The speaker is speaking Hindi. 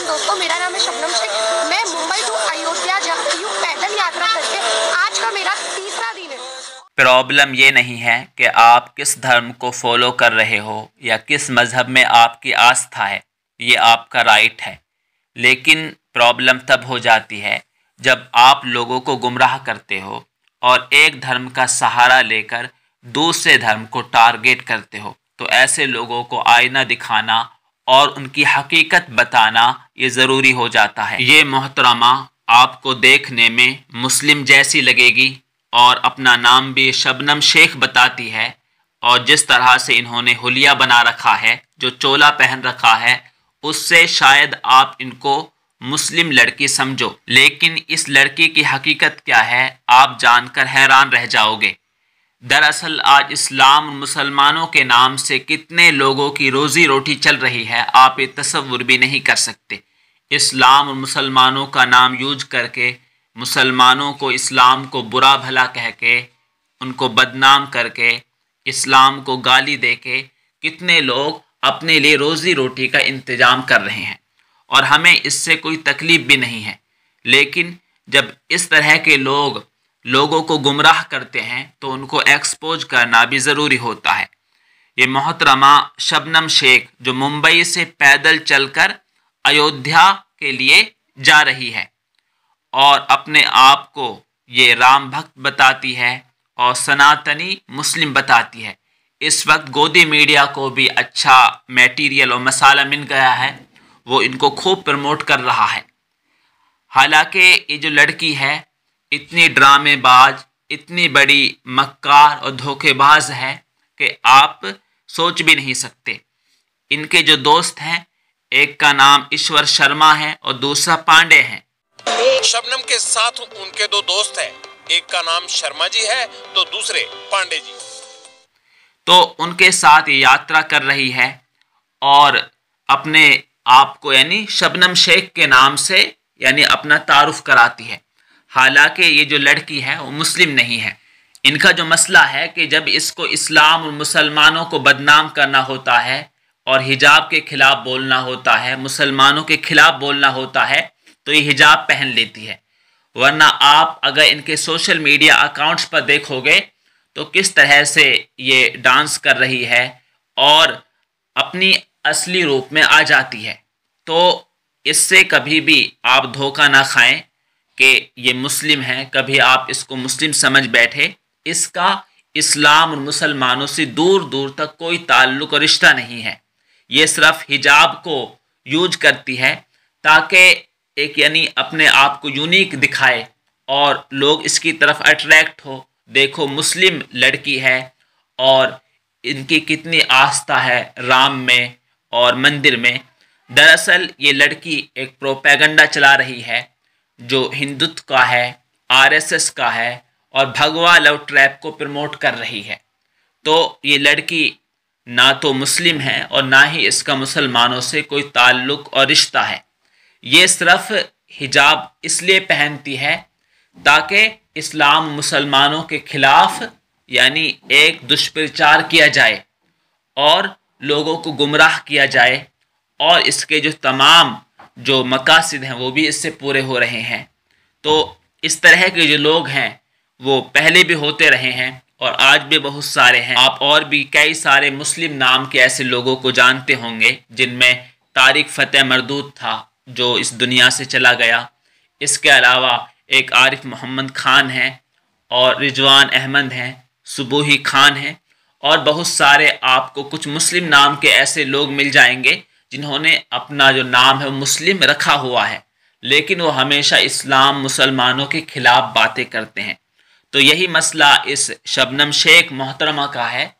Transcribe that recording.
नाम दोस्तों मेरा नाम है शबनम सिंह मैं मुंबई टू अयोध्या जाती हूँ पैदल यात्रा करके आज का मेरा तीसरा दिन है प्रॉब्लम ये नहीं है कि आप किस धर्म को फॉलो कर रहे हो या किस मज़हब में आपकी आस्था है ये आपका राइट है लेकिन प्रॉब्लम तब हो जाती है जब आप लोगों को गुमराह करते हो और एक धर्म का सहारा लेकर दूसरे धर्म को टारगेट करते हो तो ऐसे लोगों को आईना दिखाना और उनकी हकीकत बताना ये ज़रूरी हो जाता है ये मोहतरमा आपको देखने में मुस्लिम जैसी लगेगी और अपना नाम भी शबनम शेख बताती है और जिस तरह से इन्होंने हुलिया बना रखा है जो चोला पहन रखा है उससे शायद आप इनको मुस्लिम लड़की समझो लेकिन इस लड़की की हकीकत क्या है आप जानकर हैरान रह जाओगे दरअसल आज इस्लाम मुसलमानों के नाम से कितने लोगों की रोज़ी रोटी चल रही है आप ये तस्वुर भी नहीं कर सकते इस्लाम और मुसलमानों का नाम यूज करके मुसलमानों को इस्लाम को बुरा भला कह के उनको बदनाम करके इस्लाम को गाली दे के कितने लोग अपने लिए रोज़ी रोटी का इंतज़ाम कर रहे हैं और हमें इससे कोई तकलीफ़ भी नहीं है लेकिन जब इस तरह के लोग लोगों को गुमराह करते हैं तो उनको एक्सपोज करना भी ज़रूरी होता है ये मोहतरमा शबनम शेख जो मुंबई से पैदल चलकर अयोध्या के लिए जा रही है और अपने आप को ये राम भक्त बताती है और सनातनी मुस्लिम बताती है इस वक्त गोदी मीडिया को भी अच्छा मटेरियल और मसाला मिल गया है वो इनको खूब प्रमोट कर रहा है हालांकि ये जो लड़की है इतनी ड्रामेबाज इतनी बड़ी मक्कार और धोखेबाज है कि आप सोच भी नहीं सकते इनके जो दोस्त हैं एक का नाम ईश्वर शर्मा है और दूसरा पांडे है शबनम के साथ उनके दो दोस्त हैं एक का नाम शर्मा जी है तो दूसरे पांडे जी तो उनके साथ यात्रा कर रही है और अपने आप को यानी शबनम शेख के नाम से यानी अपना तारुफ कराती है हालांकि ये जो लड़की है वो मुस्लिम नहीं है इनका जो मसला है कि जब इसको इस्लाम और मुसलमानों को बदनाम करना होता है और हिजाब के ख़िलाफ़ बोलना होता है मुसलमानों के ख़िलाफ़ बोलना होता है तो ये हिजाब पहन लेती है वरना आप अगर इनके सोशल मीडिया अकाउंट्स पर देखोगे तो किस तरह से ये डांस कर रही है और अपनी असली रूप में आ जाती है तो इससे कभी भी आप धोखा ना खाएं कि ये मुस्लिम है कभी आप इसको मुस्लिम समझ बैठे इसका इस्लाम और मुसलमानों से दूर दूर तक कोई ताल्लुक और रिश्ता नहीं है ये सिर्फ हिजाब को यूज करती है ताकि एक यानी अपने आप को यूनिक दिखाए और लोग इसकी तरफ अट्रैक्ट हो देखो मुस्लिम लड़की है और इनकी कितनी आस्था है राम में और मंदिर में दरअसल ये लड़की एक प्रोपैगंडा चला रही है जो हिंदुत्व का है आरएसएस का है और भगवा लव ट्रैप को प्रमोट कर रही है तो ये लड़की ना तो मुस्लिम है और ना ही इसका मुसलमानों से कोई ताल्लुक़ और रिश्ता है ये सिर्फ हिजाब इसलिए पहनती है ताकि इस्लाम मुसलमानों के ख़िलाफ़ यानी एक दुष्प्रचार किया जाए और लोगों को गुमराह किया जाए और इसके जो तमाम जो मकासद हैं वो भी इससे पूरे हो रहे हैं तो इस तरह के जो लोग हैं वो पहले भी होते रहे हैं और आज भी बहुत सारे हैं आप और भी कई सारे मुस्लिम नाम के ऐसे लोगों को जानते होंगे जिनमें तारिक फ़तेह मरदूद था जो इस दुनिया से चला गया इसके अलावा एक आरिफ मोहम्मद ख़ान हैं और रिजवान अहमद हैं सुबूही खान हैं और बहुत सारे आपको कुछ मुस्लिम नाम के ऐसे लोग मिल जाएंगे जिन्होंने अपना जो नाम है मुस्लिम रखा हुआ है लेकिन वो हमेशा इस्लाम मुसलमानों के ख़िलाफ़ बातें करते हैं तो यही मसला इस शबनम शेख मोहतरमा का है